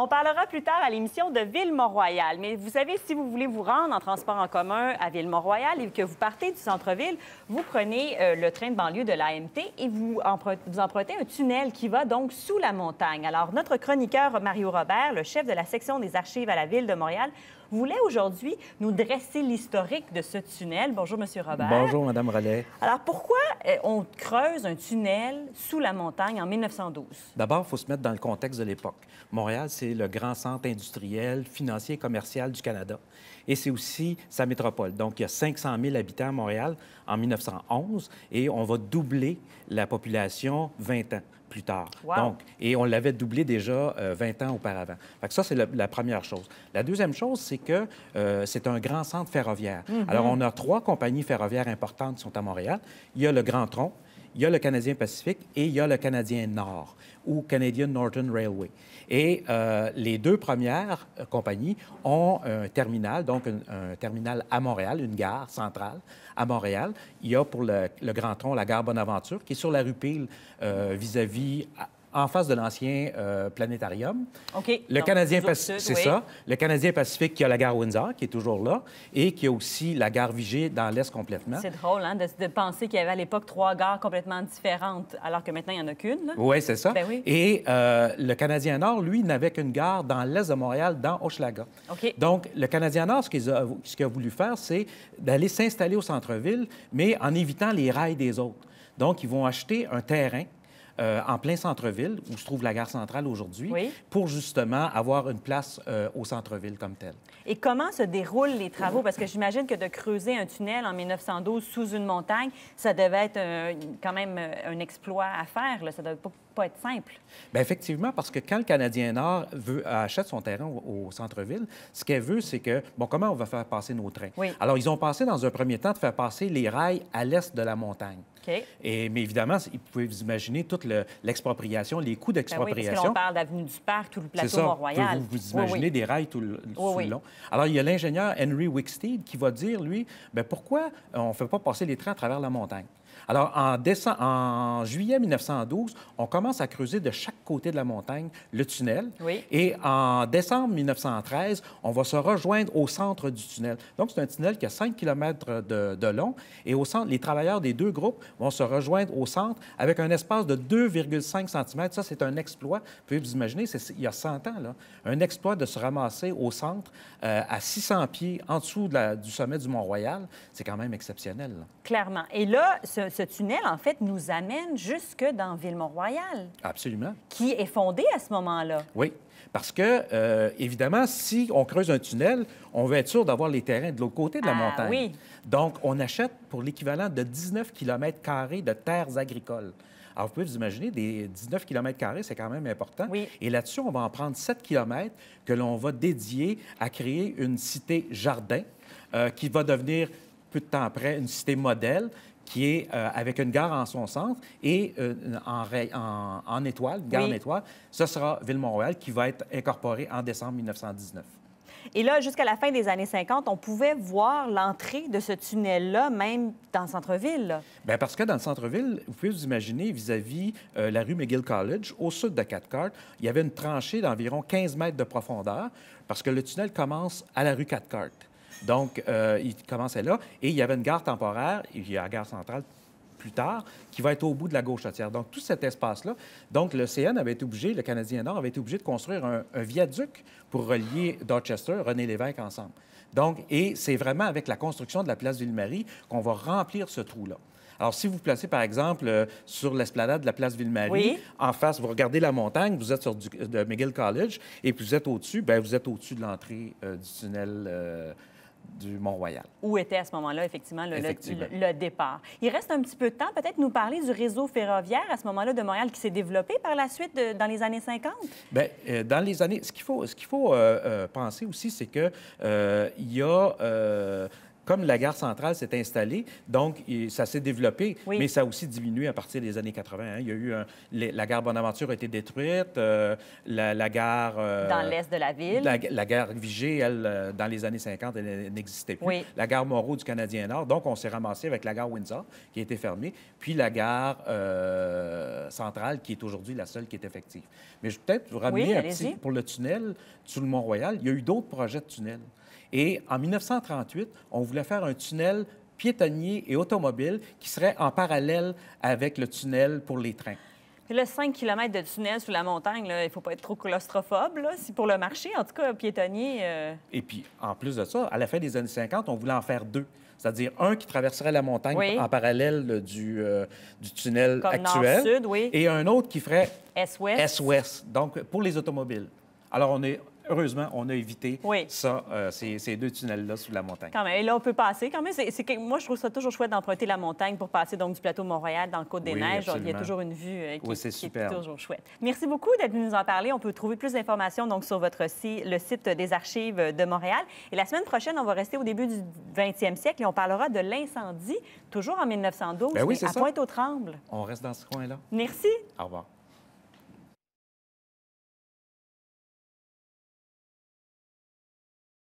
On parlera plus tard à l'émission de ville mont royal Mais vous savez, si vous voulez vous rendre en transport en commun à ville mont royal et que vous partez du centre-ville, vous prenez euh, le train de banlieue de l'AMT et vous empruntez un tunnel qui va donc sous la montagne. Alors, notre chroniqueur Mario Robert, le chef de la section des archives à la Ville de Montréal, voulez aujourd'hui nous dresser l'historique de ce tunnel. Bonjour, Monsieur Robert. Bonjour, Madame Rollet. Alors, pourquoi euh, on creuse un tunnel sous la montagne en 1912? D'abord, il faut se mettre dans le contexte de l'époque. Montréal, c'est le grand centre industriel, financier et commercial du Canada. Et c'est aussi sa métropole. Donc, il y a 500 000 habitants à Montréal en 1911 et on va doubler la population 20 ans plus tard. Donc, et on l'avait doublé déjà 20 euh, ans auparavant. que ça, c'est la, première chose. La deuxième chose, c'est que euh, c'est un grand centre ferroviaire. Mhm. Alors, on a trois compagnies ferroviaires importantes qui sont à Montréal. Il y a le Grand Tronc, il y a le Canadien Pacifique et il y a le Canadien Nord, ou Canadian Northern Railway. Et euh, les deux premières euh, compagnies ont un terminal, donc un, terminal à Montréal, une gare centrale à Montréal. Il y a pour le, le Grand Tronc la gare Bonaventure, qui est sur la rue Peel euh, vis-à-vis en face de l'ancien euh, planétarium. OK. Le Canadien Pacifique, c'est ça. Le Canadien Pacifique qui a la gare Windsor, qui est toujours là, et qui a aussi la gare Vigée dans l'Est complètement. C'est drôle, hein, de, penser qu'il y avait à l'époque trois gares complètement différentes, alors que maintenant, il n'y en a qu'une. Oui, c'est ça. Ben et euh, le Canadien Nord, lui, n'avait qu'une gare dans l'Est de Montréal, dans Hochelaga. OK. Donc, le Canadien Nord, ce qu'il a voulu faire, c'est d'aller s'installer au centre-ville, mais en évitant les rails des autres. Donc, ils vont acheter un terrain euh, en plein centre-ville, où se trouve la gare centrale aujourd'hui, pour justement avoir une place euh, au centre-ville comme telle. Et comment se déroulent les travaux? Parce que j'imagine que de creuser un tunnel en 1912 sous une montagne, ça devait être quand même euh, un exploit à faire. Ça ne devait pas, être simple. Ben, effectivement, parce que quand le Canadien Nord veut, achète son terrain au, centre-ville, ce qu'elle veut, c'est que, bon, comment on va faire passer nos trains? Alors, ils ont pensé dans un premier temps de faire passer les rails à l'est de la montagne. Et, mais évidemment, vous pouvez vous imaginer toute l'expropriation, les coûts ben d'expropriation. on parle d'avenue du Parc, tout le plateau Mont-Royal. Vous, vous imaginez des rails tout le, long. Alors, il y a l'ingénieur Henry Wicksteed qui va dire, lui, ben pourquoi on ne fait pas passer les trains à travers la montagne? Alors, en, en juillet 1912, on commence à creuser de chaque côté de la montagne le tunnel. Et en décembre 1913, on va se rejoindre au centre du tunnel. Donc, c'est un tunnel qui a 5 km de, long. Et au centre, les travailleurs des deux groupes vont se rejoindre au centre avec un espace de 2,5 cm. Ça, c'est un exploit. Vous pouvez vous imaginer, c'est il y a 100 ans, là, un exploit de se ramasser au centre euh, à 600 pieds en dessous de la, du sommet du Mont-Royal. C'est quand même exceptionnel. Clairement. Et là, ce, tunnel, en fait, nous amène jusque dans Ville-Mont-Royal. Absolument. Qui est fondé à ce moment-là. Oui, parce que, euh, évidemment, si on creuse un tunnel, on veut être sûr d'avoir les terrains de l'autre côté de la ah, montagne. Oui. Donc, on achète pour l'équivalent de 19 km de terres agricoles. Alors, vous pouvez vous imaginer, des 19 km, c'est quand même important. Oui. Et là-dessus, on va en prendre 7 km que l'on va dédier à créer une cité jardin euh, qui va devenir peu de temps après une cité modèle qui est euh, avec une gare en son centre et euh, en, étoile, gare en étoile. Ce sera Ville-Montréal qui va être incorporée en décembre 1919. Et là, jusqu'à la fin des années 50, on pouvait voir l'entrée de ce tunnel-là, même dans le centre-ville. Ben, parce que dans le centre-ville, vous pouvez vous imaginer, vis-à-vis euh, la rue McGill College, au sud de Catcart, il y avait une tranchée d'environ 15 mètres de profondeur, parce que le tunnel commence à la rue Catcart. Donc, euh, il commençait là. Et il y avait une gare temporaire, il y a la gare centrale plus tard, qui va être au bout de la gauche entière. Donc, tout cet espace-là. Donc, le CN avait été obligé, le Canadien Nord avait été obligé de construire un, un viaduc pour relier Dorchester, René Lévesque ensemble. Donc, et c'est vraiment avec la construction de la place Ville-Marie qu'on va remplir ce trou-là. Alors, si vous vous placez, par exemple, euh, sur l'esplanade de la place Ville-Marie, en face, vous regardez la montagne, vous êtes sur de McGill College, et puis vous êtes au-dessus, bien, vous êtes au-dessus de l'entrée euh, du tunnel du Mont-Royal. Où était à ce moment-là, effectivement, le, Le, départ. Il reste un petit peu de temps, peut-être nous parler du réseau ferroviaire à ce moment-là de Montréal qui s'est développé par la suite dans les années 50? Bien, euh, dans les années... Ce qu'il faut, ce qu'il faut euh, euh, penser aussi, c'est que il y a comme la gare centrale s'est installée, donc ça s'est développé, mais ça a aussi diminué à partir des années 80. Hein. Il y eu la gare Bonaventure a été détruite, euh, la, gare euh, dans l'est de la ville, la, gare Vigée, elle, euh, dans les années 50, elle n'existait plus. La gare Moreau du Canadien Nord, donc on s'est ramassé avec la gare Windsor qui a été fermée, puis la gare centrale, qui est aujourd'hui la seule qui est effective. Mais je vais peut-être vous ramener un petit, pour le tunnel sous le Mont-Royal. Il y a eu d'autres projets de tunnels. Et en 1938, on voulait faire un tunnel piétonnier et automobile qui serait en parallèle avec le tunnel pour les trains. Le 5 km de tunnel sous la montagne, il il faut pas être trop claustrophobe. pour le marché, en tout cas, piétonnier. Euh. Et puis, en plus de ça, à la fin des années 50, on voulait en faire deux. C'est-à-dire un qui traverserait la montagne en parallèle du, euh, du tunnel actuel. Et un autre qui ferait S-Ouest. Donc, pour les automobiles. Alors, on est heureusement, on a évité ça, euh, ces, deux tunnels-là sous la montagne. Quand Et là, on peut passer. Quand même, moi, je trouve ça toujours chouette d'emprunter la montagne pour passer donc du plateau Montréal dans le Côte-des-Neiges. il y a toujours une vue euh, qui, est, toujours chouette. Merci beaucoup d'être venu nous en parler. On peut trouver plus d'informations sur votre site, le site des archives de Montréal. Et la semaine prochaine, on va rester au début du 20e siècle et on parlera de l'incendie, toujours en 1912, ben à Pointe-aux-Trembles. On reste dans ce coin-là. Merci. Au revoir.